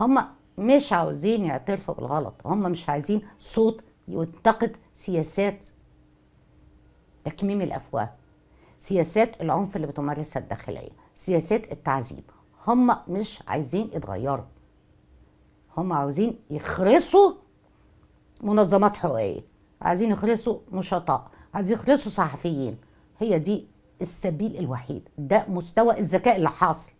هم مش عاوزين يعترفوا بالغلط هم مش عايزين صوت ينتقد سياسات تكميم الافواه سياسات العنف اللي بتمارسها الداخليه سياسات التعذيب هم مش عايزين يتغيروا هم عاوزين يخرسوا منظمات حقوقيه عايزين يخرسوا نشطاء عايزين يخرسوا صحفيين هي دي السبيل الوحيد ده مستوى الذكاء اللي حاصل